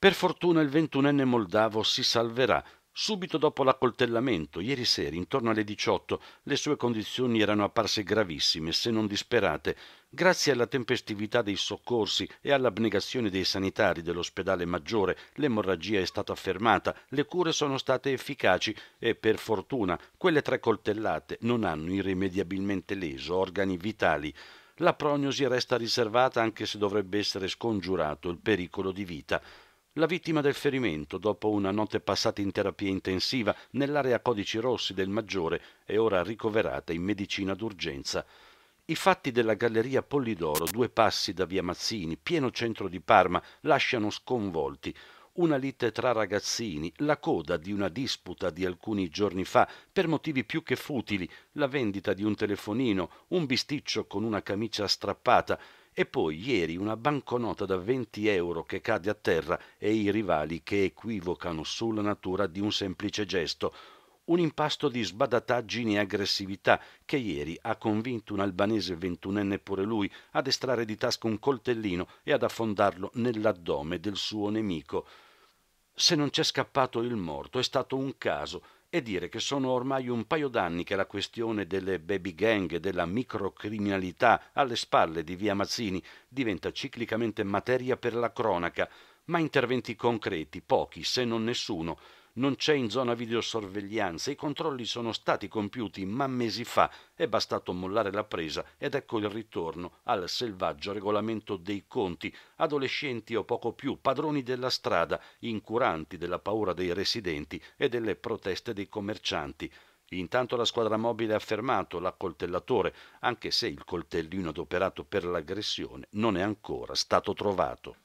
Per fortuna il ventunenne moldavo si salverà. Subito dopo l'accoltellamento, ieri sera, intorno alle 18, le sue condizioni erano apparse gravissime, se non disperate. Grazie alla tempestività dei soccorsi e all'abnegazione dei sanitari dell'ospedale maggiore, l'emorragia è stata fermata, le cure sono state efficaci e, per fortuna, quelle tre coltellate non hanno irrimediabilmente leso organi vitali la prognosi resta riservata anche se dovrebbe essere scongiurato il pericolo di vita la vittima del ferimento dopo una notte passata in terapia intensiva nell'area codici rossi del Maggiore è ora ricoverata in medicina d'urgenza. I fatti della Galleria Pollidoro, due passi da via Mazzini, pieno centro di Parma, lasciano sconvolti una lite tra ragazzini, la coda di una disputa di alcuni giorni fa per motivi più che futili, la vendita di un telefonino, un bisticcio con una camicia strappata, e poi ieri una banconota da 20 euro che cade a terra e i rivali che equivocano sulla natura di un semplice gesto, un impasto di sbadataggini e aggressività che ieri ha convinto un albanese ventunenne pure lui ad estrarre di tasca un coltellino e ad affondarlo nell'addome del suo nemico. Se non c'è scappato il morto è stato un caso, e dire che sono ormai un paio d'anni che la questione delle baby gang e della microcriminalità alle spalle di via Mazzini diventa ciclicamente materia per la cronaca, ma interventi concreti pochi, se non nessuno, non c'è in zona videosorveglianza, i controlli sono stati compiuti ma mesi fa, è bastato mollare la presa ed ecco il ritorno al selvaggio regolamento dei conti, adolescenti o poco più, padroni della strada, incuranti della paura dei residenti e delle proteste dei commercianti. Intanto la squadra mobile ha fermato l'accoltellatore, anche se il coltellino adoperato per l'aggressione non è ancora stato trovato.